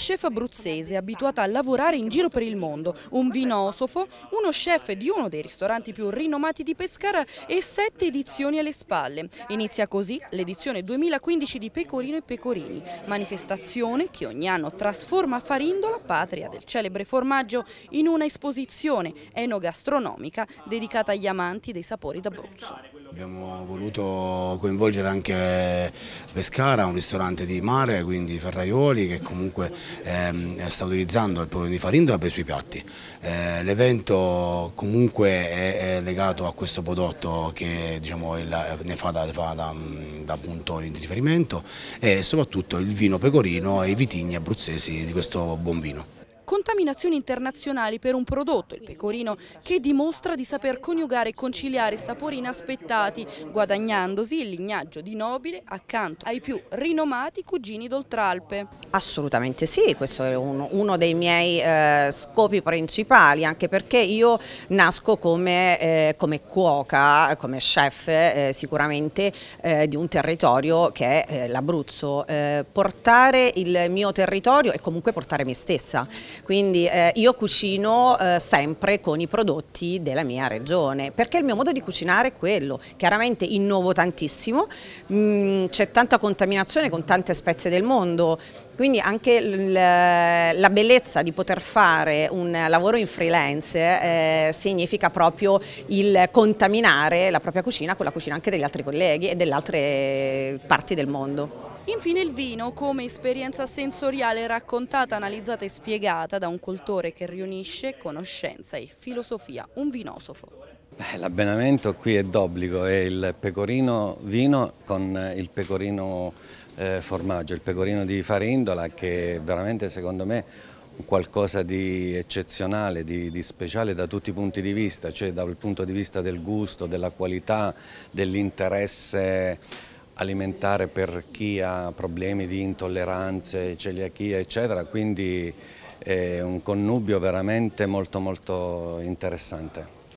chef abruzzese abituata a lavorare in giro per il mondo, un vinosofo, uno chef di uno dei ristoranti più rinomati di Pescara e sette edizioni alle spalle. Inizia così l'edizione 2015 di Pecorino e Pecorini, manifestazione che ogni anno trasforma Farindola, patria del celebre formaggio, in una esposizione enogastronomica dedicata agli amanti dei sapori d'Abruzzo. Abbiamo voluto coinvolgere anche Pescara, un ristorante di mare, quindi Ferraioli, che comunque ehm, sta utilizzando il problema di farindola per i suoi piatti. Eh, L'evento comunque è, è, legato a questo prodotto che diciamo, il, ne fa, da, fa da, da, punto di riferimento e soprattutto il vino pecorino e i vitigni abruzzesi di questo buon vino contaminazioni internazionali per un prodotto, il pecorino, che dimostra di saper coniugare e conciliare sapori inaspettati, guadagnandosi il lignaggio di nobile accanto ai più rinomati cugini d'Oltralpe. Assolutamente sì, questo è uno, uno dei miei eh, scopi principali, anche perché io nasco come, eh, come cuoca, come chef eh, sicuramente eh, di un territorio che è eh, l'Abruzzo. Eh, portare il mio territorio e comunque portare me stessa quindi eh, io cucino eh, sempre con i prodotti della mia regione, perché il mio modo di cucinare è quello, chiaramente innovo tantissimo, mm, c'è tanta contaminazione con tante spezie del mondo, quindi anche la bellezza di poter fare un lavoro in freelance eh, significa proprio il contaminare la propria cucina con la cucina anche degli altri colleghi e delle altre parti del mondo. Infine il vino come esperienza sensoriale raccontata, analizzata e spiegata da un cultore che riunisce conoscenza e filosofia, un vinosofo. L'abbenamento qui è d'obbligo, è il pecorino vino con eh, il pecorino eh, formaggio, il pecorino di Farindola che è veramente secondo me qualcosa di eccezionale, di, di, speciale da tutti i punti di vista, cioè dal punto di vista del gusto, della qualità, dell'interesse alimentare per chi ha problemi di intolleranze, celiachia eccetera, quindi è un connubio veramente molto molto interessante.